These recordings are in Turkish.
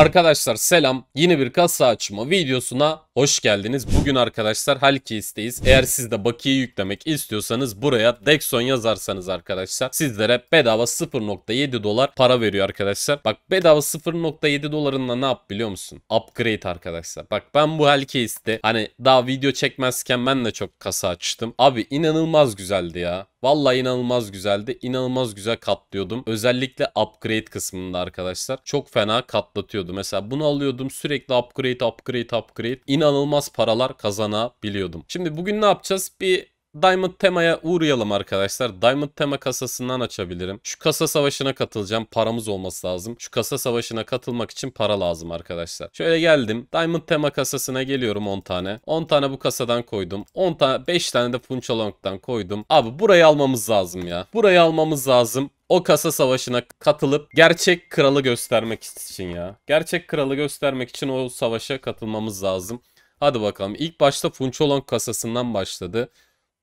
Arkadaşlar selam. Yeni bir kasa açma videosuna Hoş geldiniz. Bugün arkadaşlar Halkiist'teyiz. Eğer siz de bakiye yüklemek istiyorsanız buraya Dexon yazarsanız arkadaşlar sizlere bedava 0.7 dolar para veriyor arkadaşlar. Bak bedava 0.7 dolarında ne yap biliyor musun? Upgrade arkadaşlar. Bak ben bu Halkiist'te hani daha video çekmezken ben de çok kasa açtım. Abi inanılmaz güzeldi ya. Vallahi inanılmaz güzeldi. İnanılmaz güzel katlıyordum. Özellikle upgrade kısmında arkadaşlar. Çok fena katlatıyordu. Mesela bunu alıyordum sürekli upgrade upgrade upgrade. İnanılmaz inanılmaz paralar kazanabiliyordum. Şimdi bugün ne yapacağız? Bir Diamond Tema'ya uğrayalım arkadaşlar. Diamond Tema kasasından açabilirim. Şu kasa savaşına katılacağım. Paramız olması lazım. Şu kasa savaşına katılmak için para lazım arkadaşlar. Şöyle geldim. Diamond Tema kasasına geliyorum 10 tane. 10 tane bu kasadan koydum. 10 tane 5 tane de Punchalong'dan koydum. Abi burayı almamız lazım ya. Burayı almamız lazım o kasa savaşına katılıp gerçek kralı göstermek için ya. Gerçek kralı göstermek için o savaşa katılmamız lazım. Hadi bakalım. İlk başta Funçolon kasasından başladı.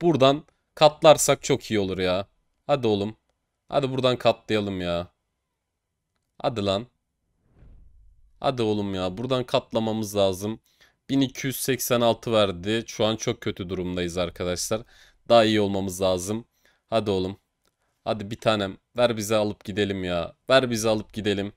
Buradan katlarsak çok iyi olur ya. Hadi oğlum. Hadi buradan katlayalım ya. Hadi lan. Hadi oğlum ya. Buradan katlamamız lazım. 1286 verdi. Şu an çok kötü durumdayız arkadaşlar. Daha iyi olmamız lazım. Hadi oğlum. Hadi bir tanem. Ver bize alıp gidelim ya. Ver bize alıp gidelim.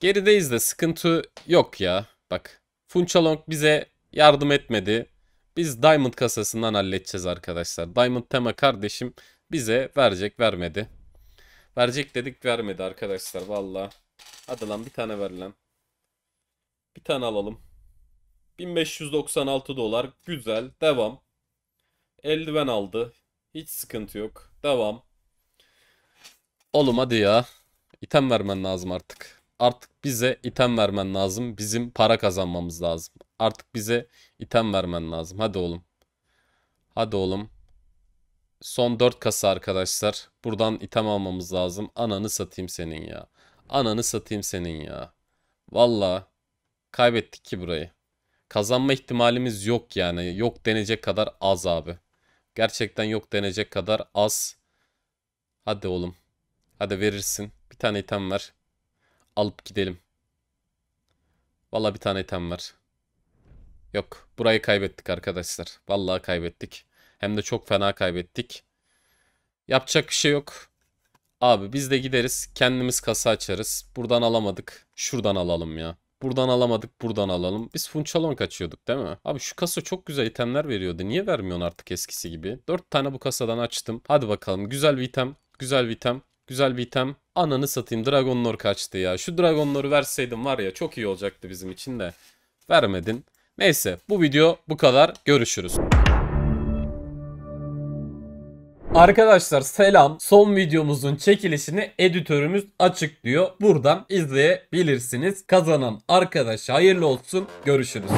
Gerideyiz de sıkıntı yok ya. Bak Funchalong bize yardım etmedi. Biz Diamond kasasından halledeceğiz arkadaşlar. Diamond tema kardeşim bize verecek vermedi. Verecek dedik vermedi arkadaşlar valla. Hadi lan bir tane ver lan. Bir tane alalım. 1596 dolar güzel devam. Eldiven aldı. Hiç sıkıntı yok. Devam. Oğlum hadi ya. İtem vermen lazım artık artık bize item vermen lazım. Bizim para kazanmamız lazım. Artık bize item vermen lazım. Hadi oğlum. Hadi oğlum. Son 4 kasa arkadaşlar. Buradan item almamız lazım. Ananı satayım senin ya. Ananı satayım senin ya. Valla kaybettik ki burayı. Kazanma ihtimalimiz yok yani. Yok denecek kadar az abi. Gerçekten yok denecek kadar az. Hadi oğlum. Hadi verirsin. Bir tane item ver alıp gidelim. Valla bir tane item var. Yok. Burayı kaybettik arkadaşlar. Vallahi kaybettik. Hem de çok fena kaybettik. Yapacak bir şey yok. Abi biz de gideriz. Kendimiz kasa açarız. Buradan alamadık. Şuradan alalım ya. Buradan alamadık. Buradan alalım. Biz Funçalon kaçıyorduk değil mi? Abi şu kasa çok güzel itemler veriyordu. Niye vermiyorsun artık eskisi gibi? 4 tane bu kasadan açtım. Hadi bakalım. Güzel bir item. Güzel bir item. Güzel bir item. Ananı satayım Dragon kaçtı ya. Şu Dragon verseydin var ya çok iyi olacaktı bizim için de. Vermedin. Neyse bu video bu kadar. Görüşürüz. Arkadaşlar selam. Son videomuzun çekilişini editörümüz açıklıyor. Buradan izleyebilirsiniz. Kazanan arkadaş hayırlı olsun. Görüşürüz.